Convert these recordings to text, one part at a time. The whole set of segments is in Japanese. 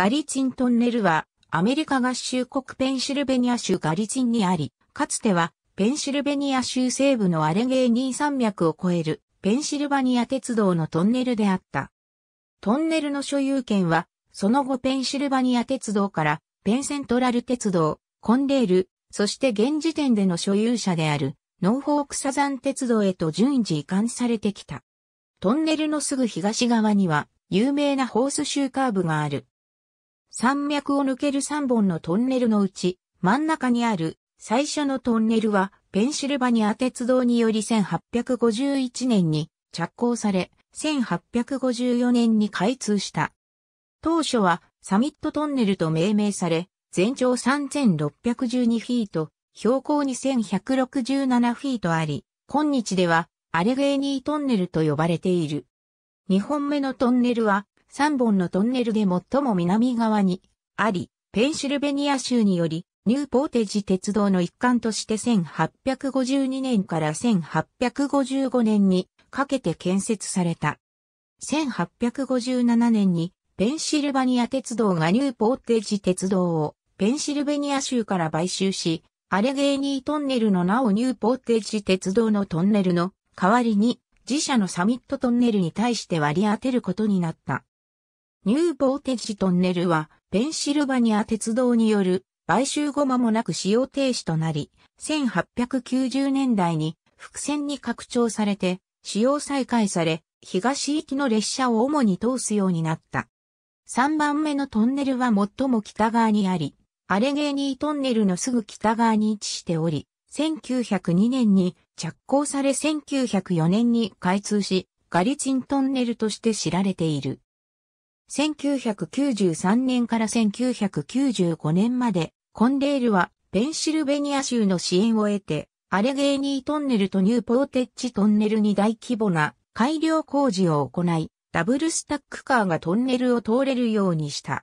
ガリチントンネルは、アメリカ合衆国ペンシルベニア州ガリチンにあり、かつては、ペンシルベニア州西部のアレゲーニー山脈を越える、ペンシルバニア鉄道のトンネルであった。トンネルの所有権は、その後ペンシルバニア鉄道から、ペンセントラル鉄道、コンレール、そして現時点での所有者である、ノーフォークサザン鉄道へと順次移管されてきた。トンネルのすぐ東側には、有名なホースシューカーブがある。山脈を抜ける3本のトンネルのうち、真ん中にある最初のトンネルは、ペンシルバニア鉄道により1851年に着工され、1854年に開通した。当初はサミットトンネルと命名され、全長3612フィート、標高2167フィートあり、今日ではアレゲーニートンネルと呼ばれている。2本目のトンネルは3本のトンネルで最も南側にあり、ペンシルベニア州により、ニューポーテージ鉄道の一環として1852年から1855年にかけて建設された。1857年にペンシルバニア鉄道がニューポーテージ鉄道をペンシルベニア州から買収し、アレゲーニートンネルのなおニューポーテージ鉄道のトンネルの代わりに自社のサミットトンネルに対して割り当てることになった。ニューボーテッジトンネルは、ペンシルバニア鉄道による買収後間もなく使用停止となり、1890年代に伏線に拡張されて、使用再開され、東行きの列車を主に通すようになった。3番目のトンネルは最も北側にあり、アレゲーニートンネルのすぐ北側に位置しており、1902年に着工され1904年に開通し、ガリチントンネルとして知られている。1993年から1995年まで、コンデールはペンシルベニア州の支援を得て、アレゲーニートンネルとニューポーテッチトンネルに大規模な改良工事を行い、ダブルスタックカーがトンネルを通れるようにした。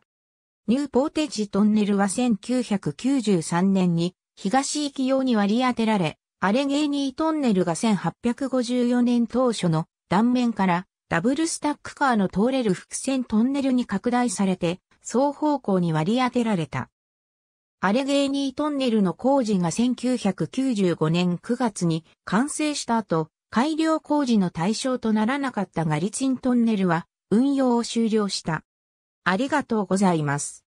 ニューポーテッチトンネルは1993年に東行き用に割り当てられ、アレゲーニートンネルが1854年当初の断面からダブルスタックカーの通れる伏線トンネルに拡大されて、双方向に割り当てられた。アレゲーニートンネルの工事が1995年9月に完成した後、改良工事の対象とならなかったガリチントンネルは運用を終了した。ありがとうございます。